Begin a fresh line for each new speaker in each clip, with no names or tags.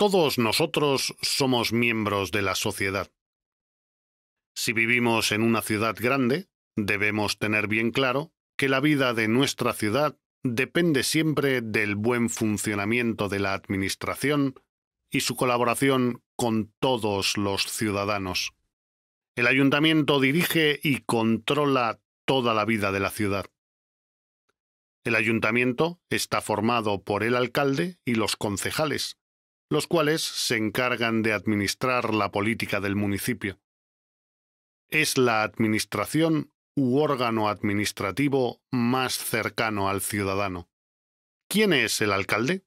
Todos nosotros somos miembros de la sociedad. Si vivimos en una ciudad grande, debemos tener bien claro que la vida de nuestra ciudad depende siempre del buen funcionamiento de la Administración y su colaboración con todos los ciudadanos. El ayuntamiento dirige y controla toda la vida de la ciudad. El ayuntamiento está formado por el alcalde y los concejales, los cuales se encargan de administrar la política del municipio. Es la administración u órgano administrativo más cercano al ciudadano. ¿Quién es el alcalde?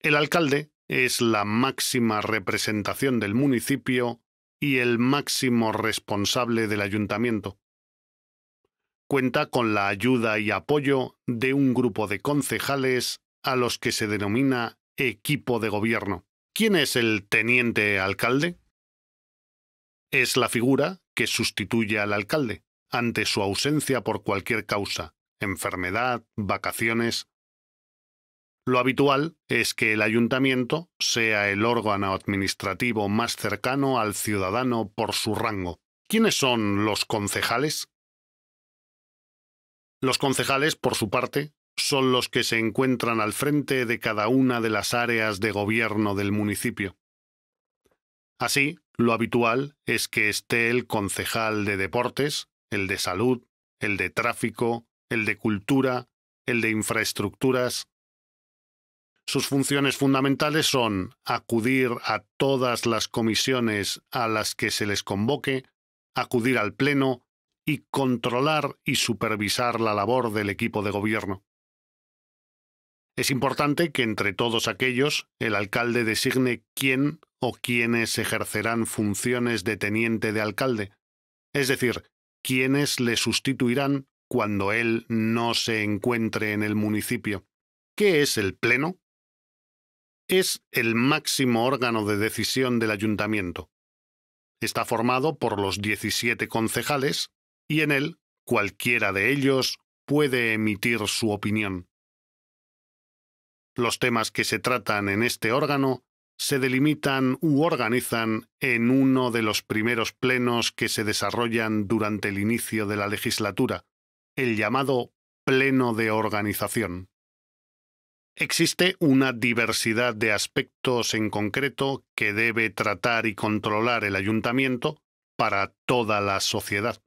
El alcalde es la máxima representación del municipio y el máximo responsable del ayuntamiento. Cuenta con la ayuda y apoyo de un grupo de concejales a los que se denomina equipo de gobierno. ¿Quién es el teniente alcalde? Es la figura que sustituye al alcalde ante su ausencia por cualquier causa, enfermedad, vacaciones. Lo habitual es que el ayuntamiento sea el órgano administrativo más cercano al ciudadano por su rango. ¿Quiénes son los concejales? Los concejales, por su parte, son los que se encuentran al frente de cada una de las áreas de gobierno del municipio. Así, lo habitual es que esté el concejal de deportes, el de salud, el de tráfico, el de cultura, el de infraestructuras. Sus funciones fundamentales son acudir a todas las comisiones a las que se les convoque, acudir al Pleno y controlar y supervisar la labor del equipo de gobierno. Es importante que entre todos aquellos el alcalde designe quién o quiénes ejercerán funciones de teniente de alcalde, es decir, quiénes le sustituirán cuando él no se encuentre en el municipio. ¿Qué es el Pleno? Es el máximo órgano de decisión del ayuntamiento. Está formado por los 17 concejales y en él cualquiera de ellos puede emitir su opinión. Los temas que se tratan en este órgano se delimitan u organizan en uno de los primeros plenos que se desarrollan durante el inicio de la legislatura, el llamado Pleno de Organización. Existe una diversidad de aspectos en concreto que debe tratar y controlar el ayuntamiento para toda la sociedad.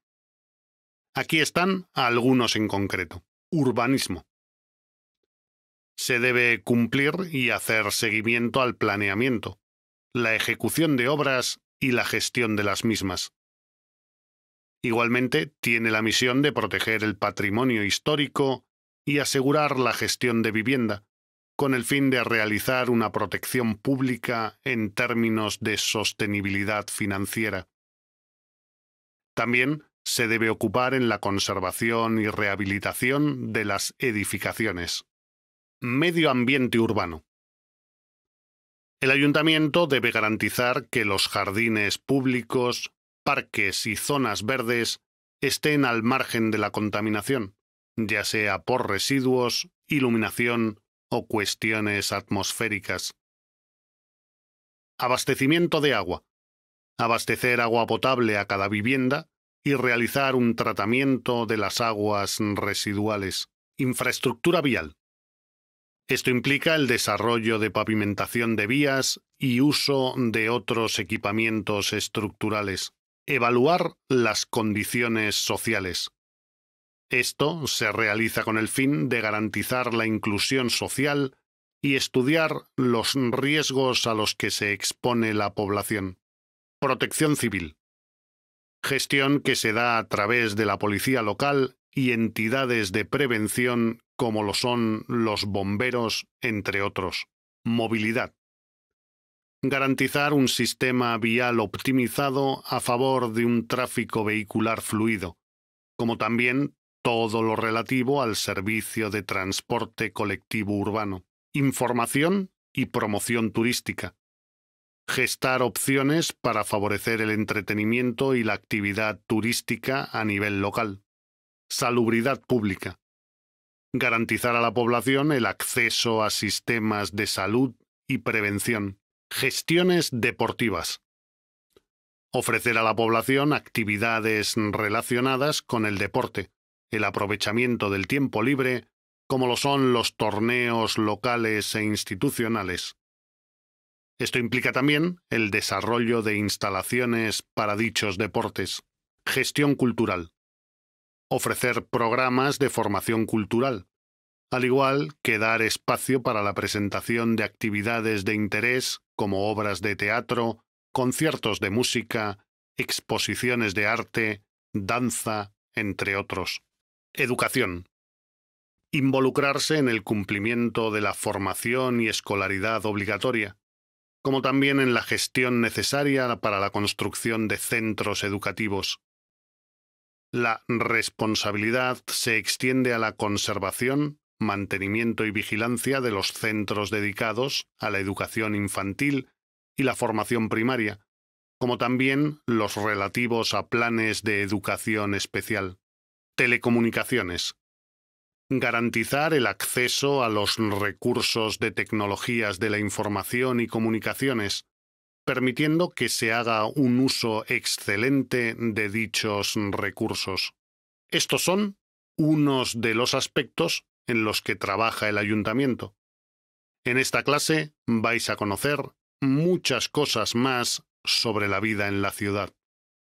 Aquí están algunos en concreto. Urbanismo. Se debe cumplir y hacer seguimiento al planeamiento, la ejecución de obras y la gestión de las mismas. Igualmente, tiene la misión de proteger el patrimonio histórico y asegurar la gestión de vivienda, con el fin de realizar una protección pública en términos de sostenibilidad financiera. También se debe ocupar en la conservación y rehabilitación de las edificaciones. Medio ambiente urbano. El ayuntamiento debe garantizar que los jardines públicos, parques y zonas verdes estén al margen de la contaminación, ya sea por residuos, iluminación o cuestiones atmosféricas. Abastecimiento de agua. Abastecer agua potable a cada vivienda y realizar un tratamiento de las aguas residuales. Infraestructura vial. Esto implica el desarrollo de pavimentación de vías y uso de otros equipamientos estructurales. Evaluar las condiciones sociales. Esto se realiza con el fin de garantizar la inclusión social y estudiar los riesgos a los que se expone la población. Protección civil. Gestión que se da a través de la policía local y entidades de prevención como lo son los bomberos, entre otros. Movilidad. Garantizar un sistema vial optimizado a favor de un tráfico vehicular fluido, como también todo lo relativo al servicio de transporte colectivo urbano. Información y promoción turística. Gestar opciones para favorecer el entretenimiento y la actividad turística a nivel local. Salubridad pública. Garantizar a la población el acceso a sistemas de salud y prevención. Gestiones deportivas. Ofrecer a la población actividades relacionadas con el deporte, el aprovechamiento del tiempo libre, como lo son los torneos locales e institucionales. Esto implica también el desarrollo de instalaciones para dichos deportes. Gestión cultural ofrecer programas de formación cultural, al igual que dar espacio para la presentación de actividades de interés como obras de teatro, conciertos de música, exposiciones de arte, danza, entre otros. Educación. Involucrarse en el cumplimiento de la formación y escolaridad obligatoria, como también en la gestión necesaria para la construcción de centros educativos, la responsabilidad se extiende a la conservación, mantenimiento y vigilancia de los centros dedicados a la educación infantil y la formación primaria, como también los relativos a planes de educación especial. Telecomunicaciones. Garantizar el acceso a los recursos de tecnologías de la información y comunicaciones, permitiendo que se haga un uso excelente de dichos recursos. Estos son unos de los aspectos en los que trabaja el ayuntamiento. En esta clase vais a conocer muchas cosas más sobre la vida en la ciudad.